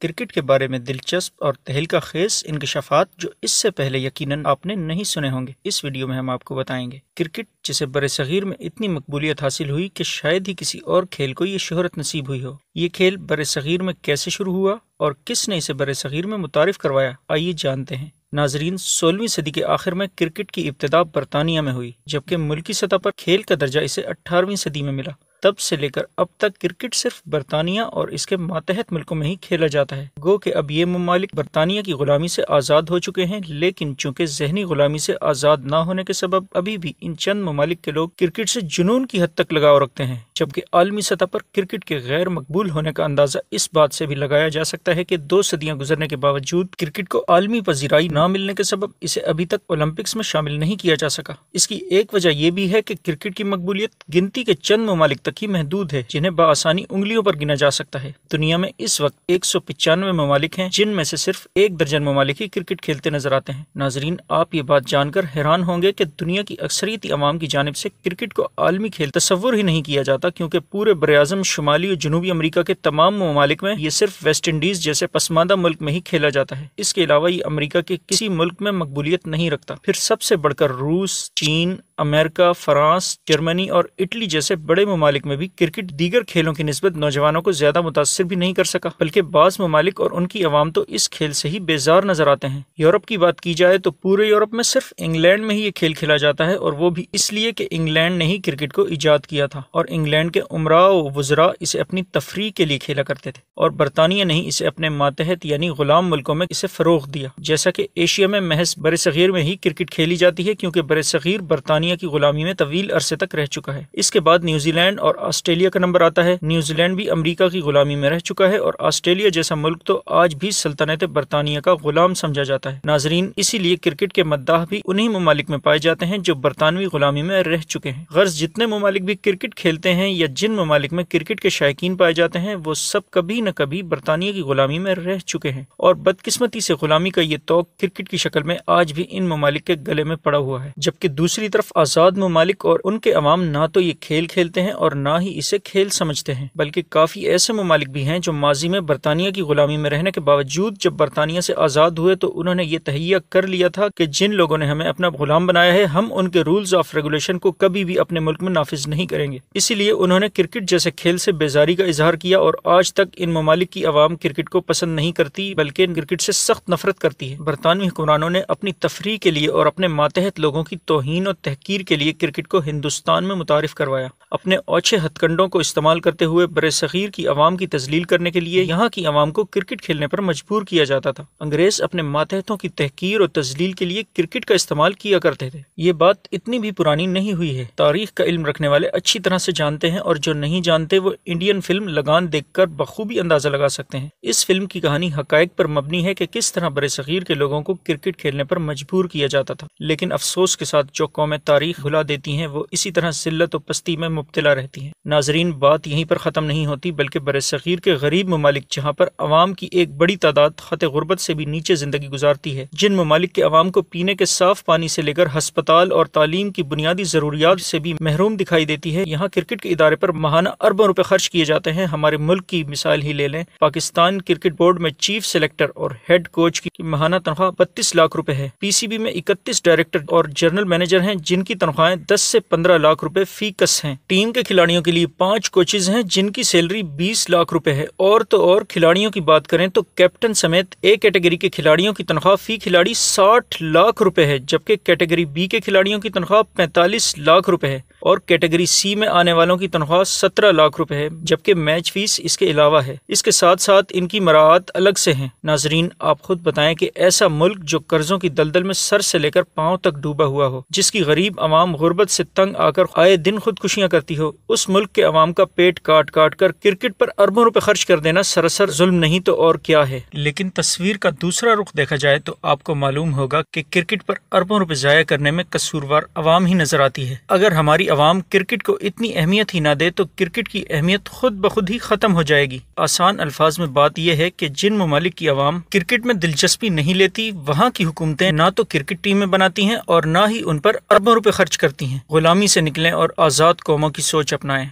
cricket के बारे में दिलचस्प और तहलका खेज इंकशाफात जो इससे पहले यकीन आपने नहीं सुने होंगे इस वीडियो में हम आपको बताएंगे क्रिकेट जिसे बर सगीर में इतनी मकबूलियत हासिल हुई की शायद ही किसी और खेल को ये शहरत नसीब हुई हो ये खेल बर सगीर में कैसे शुरू हुआ और किसने इसे बर सगीर में मुतारफ करवाया आइए जानते हैं नाजरीन सोलहवीं सदी के आखिर में क्रिकेट की इब्तदा बरतानिया में हुई जबकि मुल्की सतह पर खेल का दर्जा इसे अठारहवीं सदी में मिला तब से लेकर अब तक क्रिकेट सिर्फ बरतानिया और इसके मातहत मुल्कों में ही खेला जाता है गो के अब ये ममालिक बरतानिया की गुलामी से आज़ाद हो चुके हैं लेकिन चूंकि जहनी गुलामी से आज़ाद ना होने के सबब अभी भी इन चंद ममालिक के लोग क्रिकेट से जुनून की हद तक लगाव रखते हैं जबकि आलमी सतह पर क्रिकेट के गैर मकबूल होने का अंदाजा इस बात से भी लगाया जा सकता है कि दो सदियां गुजरने के बावजूद क्रिकेट को आलमी पजीराई न मिलने के सबब इसे अभी तक ओलंपिक्स में शामिल नहीं किया जा सका इसकी एक वजह यह भी है कि क्रिकेट की मकबूलियत गिनती के चंद ममालिक तक ही महदूद है जिन्हें बसानी उंगलियों पर गिना जा सकता है दुनिया में इस वक्त एक सौ पचानवे ममालिक हैं जिनमें से सिर्फ एक दर्जन ममालिक ही क्रिकेट खेलते नजर आते हैं नाजरीन आप ये बात जानकर हैरान होंगे की दुनिया की अक्सरियत आवाम की जानब ऐसी क्रिकेट को आलमी खेल तस्वुर ही नहीं किया जाता क्यूँकी पूरे बरआजम शुमाली और जनूबी अमरीका के तमाम ममालिक में ये सिर्फ वेस्ट इंडीज जैसे पसमानदा मुल्क में ही खेला जाता है इसके अलावा ये अमरीका के किसी मुल्क में मकबूलियत नहीं रखता फिर सबसे बढ़कर रूस चीन अमेरिका फ्रांस जर्मनी और इटली जैसे बड़े ममालिक ममालिक में भी क्रिकेट दीगर खेलों की नस्बत नौजवानों को ज्यादा मुतासर भी नहीं कर सका बल्कि बास ममालिक और उनकी आवाम तो इस खेल से ही बेजार नजर आते हैं यूरोप की बात की जाए तो पूरे यूरोप में सिर्फ इंग्लैंड में ही ये खेल खेला जाता है और वो भी इसलिए की इंग्लैंड ने ही क्रिकेट को ईजाद किया था और इंग्लैंड के उमरा वजरा इसे अपनी तफरी के लिए खेला करते थे और बरतानिया ने ही इसे अपने मातहत यानी गुलाम मुल्कों में इसे फरोख दिया जैसा की एशिया में महज बर सगीर में ही क्रिकेट खेली जाती है क्योंकि बर सगीर बरतानिया की गुलामी में तवील अरसे तक रह चुका है इसके बाद न्यूजीलैंड और ऑस्ट्रेलिया का नंबर आता है न्यूजीलैंड भी अमरीका की गुलामी में रह चुका है और ऑस्ट्रेलिया जैसा मुल्क तो आज भी सल्तनत बरतानिया का गुलाम समझा जाता है नाजरीन इसीलिए क्रिकेट के मद्दाह भी उन्हीं ममालिक में पाए जाते हैं जो बरतानवी गुलामी में रह चुके हैं गर्ज जितने ममालिक भी क्रिकेट खेलते हैं या जिन ममालिक में क्रिकेट के शायकीन पाए जाते हैं वो सब कभी न कभी बरतानिया की गुलामी में रह चुके हैं और बदकिस्मती से गुलामी का ये तो क्रिकेट की शक्ल में आज भी इन ममालिक के गले में पड़ा हुआ है जबकि दूसरी तरफ आजाद ममालिक और उनके अवाम ना तो ये खेल खेलते हैं और ना ही इसे खेल समझते हैं बल्कि काफ़ी ऐसे ममालिक भी हैं जो माजी में बरतानिया की गुलामी में रहने के बावजूद जब बरतानिया से आज़ाद हुए तो उन्होंने ये तहैया कर लिया था कि जिन लोगों ने हमें अपना गुलाम बनाया है हम उनके रूल्स ऑफ रेगुलेशन को कभी भी अपने मुल्क में नाफिज नहीं करेंगे इसीलिए उन्होंने क्रिकेट जैसे खेल से बेजारी का इजहार किया और आज तक इन ममालिक की आवाम क्रिकेट को पसंद नहीं करती बल्कि क्रिकेट से सख्त नफरत करती है बरतानवी हुक्मरानों ने अपनी तफरी के लिए और अपने मातहत लोगों की तोहन और तहकीर के लिए क्रिकेट को हिंदुस्तान में मुतारफ करवाया अपने अच्छे हथकंडों को इस्तेमाल करते हुए बरे सग़ीर की आवाम की तजलील करने के लिए यहाँ की आवाम को क्रिकेट खेलने पर मजबूर किया जाता था अंग्रेज अपने मातहतों की तहकीर और तजलील के लिए क्रिकेट का इस्तेमाल किया करते थे ये बात इतनी भी पुरानी नहीं हुई है तारीख का इल्म रखने वाले अच्छी तरह से जानते हैं और जो नहीं जानते वो इंडियन फिल्म लगान कर बखूबी अंदाजा लगा सकते हैं इस फिल्म की कहानी हकैक पर मबनी है की किस तरह बरे सग़ीर के लोगों को क्रिकेट खेलने पर मजबूर किया जाता था लेकिन अफसोस के साथ जो कौमें तारीख भुला देती है वो इसी तरह जिल्लत और पस्ती में मुबतला रहती जाती हैं नाजरीन बात यहीं पर ख़त्म नहीं होती बल्कि बरसीर के गरीब ममालिक जहाँ पर आवाम की एक बड़ी तादाद खत गुरबत से भी नीचे ज़िंदगी गुजारती है जिन ममालिक के आवाम को पीने के साफ पानी से लेकर हस्पताल और तालीम की बुनियादी ज़रूरियात से भी महरूम दिखाई देती है यहाँ क्रिकेट के इदारे पर महाना अरबों रुपये खर्च किए जाते हैं हमारे मुल्क की मिसाल ही ले लें पाकिस्तान क्रिकेट बोर्ड में चीफ सेलेक्टर और हेड कोच की महाना तनख्वाह बत्तीस लाख रुपए है पीसीबी में इकतीस डायरेक्टर और जनरल मैनेजर हैं जिनकी तनख्वाहें दस से पंद्रह लाख रुपए फीकस हैं टीम के खिलाड़ी खिलाड़ियों के लिए पांच कोचेज हैं जिनकी सैलरी 20 लाख रुपए है और तो और खिलाड़ियों की बात करें तो कैप्टन समेत ए कैटेगरी के खिलाड़ियों की तनख्वाह फी खिलाड़ी 60 लाख रुपए है जबकि कैटेगरी बी के खिलाड़ियों की तनख्वाह 45 लाख रुपए है और कैटेगरी सी में आने वालों की तनख्वाह सत्रह लाख रुपए है जबकि मैच फीस इसके अलावा है इसके साथ साथ इनकी मराहत अलग से है नाजरीन आप खुद बताए की ऐसा मुल्क जो कर्जों की दलदल में सर से लेकर पाँव तक डूबा हुआ हो जिसकी गरीब आवाम गुर्बत से तंग आकर आए दिन खुदकुशियाँ करती हो उस मुल्क के अवाम का पेट काट काट कर क्रिकेट पर अरबों रुपए खर्च कर देना सरासर जुल्म नहीं तो और क्या है लेकिन तस्वीर का दूसरा रुख देखा जाए तो आपको मालूम होगा की क्रिकेट पर अरबों रुपए जाया करने में कसूरवार अवाम ही नजर आती है अगर हमारी आवाम क्रिकेट को इतनी अहमियत ही ना दे तो क्रिकेट की अहमियत खुद ब खुद ही ख़त्म हो जाएगी आसान अल्फाज में बात यह है कि जिन ममालिक की आवाम क्रिकेट में दिलचस्पी नहीं लेती वहाँ की हुकूमतें ना तो क्रिकेट टीमें बनाती हैं और ना ही उन पर अरबों रुपए खर्च करती हैं गुलामी से निकलें और आज़ाद कौमों की सोच अपनाएं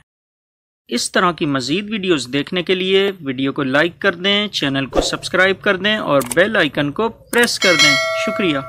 इस तरह की मज़ीद वीडियोस देखने के लिए वीडियो को लाइक कर दें चैनल को सब्सक्राइब कर दें और बेल आइकन को प्रेस कर दें शुक्रिया